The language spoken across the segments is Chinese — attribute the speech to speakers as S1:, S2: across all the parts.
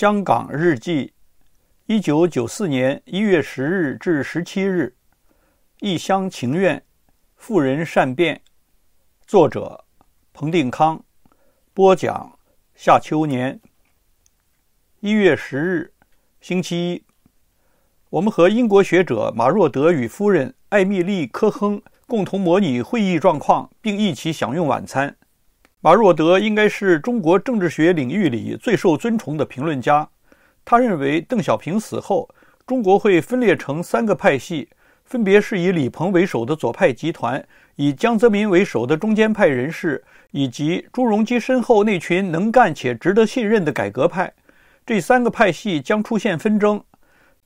S1: 《香港日记》，一九九四年一月十日至十七日，一厢情愿，妇人善变。作者：彭定康。播讲：夏秋年。一月十日，星期一，我们和英国学者马若德与夫人艾米丽·科亨共同模拟会议状况，并一起享用晚餐。马若德应该是中国政治学领域里最受尊崇的评论家。他认为，邓小平死后，中国会分裂成三个派系，分别是以李鹏为首的左派集团，以江泽民为首的中间派人士，以及朱镕基身后那群能干且值得信任的改革派。这三个派系将出现纷争。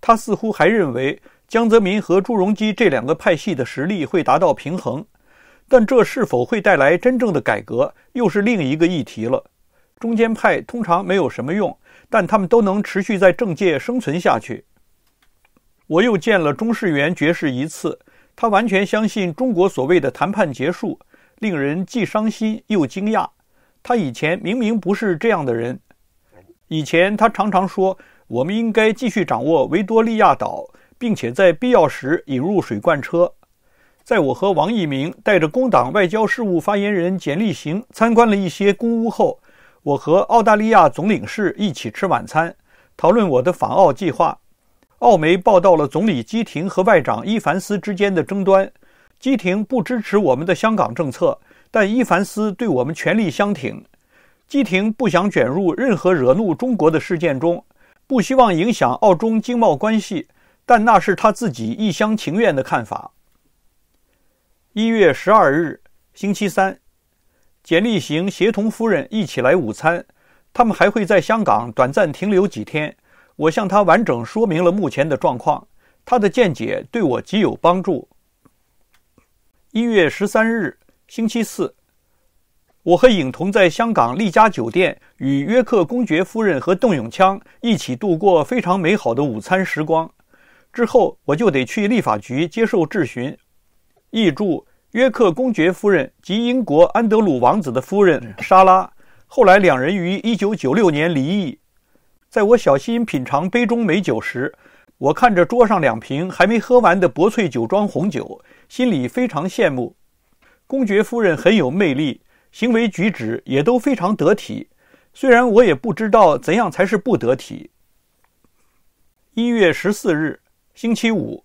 S1: 他似乎还认为，江泽民和朱镕基这两个派系的实力会达到平衡。但这是否会带来真正的改革，又是另一个议题了。中间派通常没有什么用，但他们都能持续在政界生存下去。我又见了中世元爵士一次，他完全相信中国所谓的谈判结束，令人既伤心又惊讶。他以前明明不是这样的人，以前他常常说，我们应该继续掌握维多利亚岛，并且在必要时引入水罐车。在我和王一鸣带着工党外交事务发言人简立行参观了一些公屋后，我和澳大利亚总领事一起吃晚餐，讨论我的访澳计划。澳媒报道了总理基廷和外长伊凡斯之间的争端：基廷不支持我们的香港政策，但伊凡斯对我们全力相挺。基廷不想卷入任何惹怒中国的事件中，不希望影响澳中经贸关系，但那是他自己一厢情愿的看法。一月十二日，星期三，简立行协同夫人一起来午餐。他们还会在香港短暂停留几天。我向他完整说明了目前的状况，他的见解对我极有帮助。一月十三日，星期四，我和影同在香港丽嘉酒店与约克公爵夫人和邓永锵一起度过非常美好的午餐时光。之后我就得去立法局接受质询。译著《约克公爵夫人及英国安德鲁王子的夫人莎拉，后来两人于一九九六年离异。在我小心品尝杯中美酒时，我看着桌上两瓶还没喝完的薄翠酒庄红酒，心里非常羡慕。公爵夫人很有魅力，行为举止也都非常得体，虽然我也不知道怎样才是不得体。一月十四日，星期五。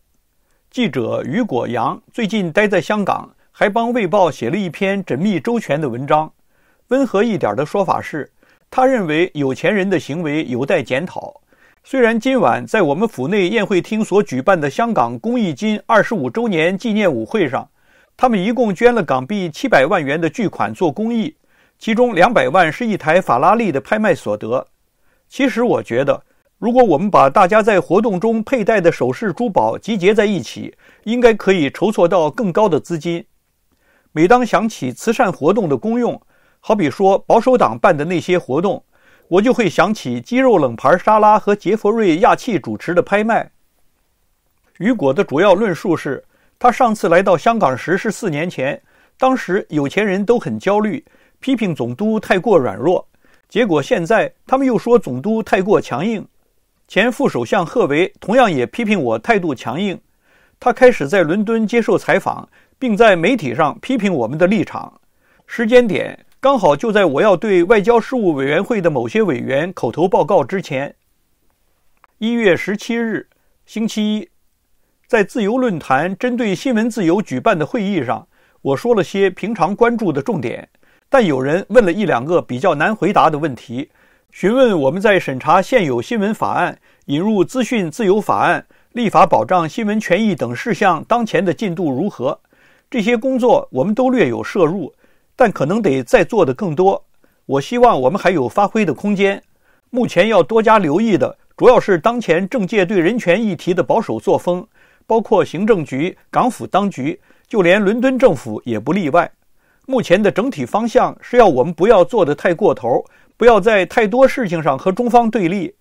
S1: 记者余果阳最近待在香港，还帮《卫报》写了一篇缜密周全的文章。温和一点的说法是，他认为有钱人的行为有待检讨。虽然今晚在我们府内宴会厅所举办的香港公益金二十五周年纪念舞会上，他们一共捐了港币七百万元的巨款做公益，其中两百万是一台法拉利的拍卖所得。其实我觉得。如果我们把大家在活动中佩戴的首饰珠宝集结在一起，应该可以筹措到更高的资金。每当想起慈善活动的功用，好比说保守党办的那些活动，我就会想起鸡肉冷盘沙拉和杰佛瑞亚契主持的拍卖。雨果的主要论述是，他上次来到香港时是四年前，当时有钱人都很焦虑，批评总督太过软弱，结果现在他们又说总督太过强硬。前副首相赫维同样也批评我态度强硬。他开始在伦敦接受采访，并在媒体上批评我们的立场。时间点刚好就在我要对外交事务委员会的某些委员口头报告之前。一月十七日，星期一，在自由论坛针对新闻自由举办的会议上，我说了些平常关注的重点，但有人问了一两个比较难回答的问题。询问我们在审查现有新闻法案、引入资讯自由法案、立法保障新闻权益等事项当前的进度如何？这些工作我们都略有涉入，但可能得再做的更多。我希望我们还有发挥的空间。目前要多加留意的主要是当前政界对人权议题的保守作风，包括行政局、港府当局，就连伦敦政府也不例外。目前的整体方向是要我们不要做得太过头。不要在太多事情上和中方对立，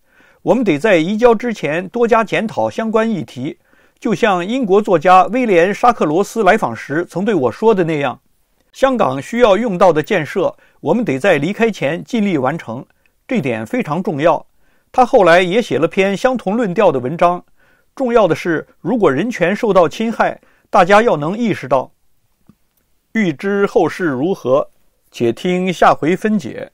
S1: 我们得在移交之前多加检讨相关议题。就像英国作家威廉·沙克罗斯来访时曾对我说的那样，香港需要用到的建设，我们得在离开前尽力完成，这点非常重要。他后来也写了篇相同论调的文章。重要的是，如果人权受到侵害，大家要能意识到。欲知后事如何，且听下回分解。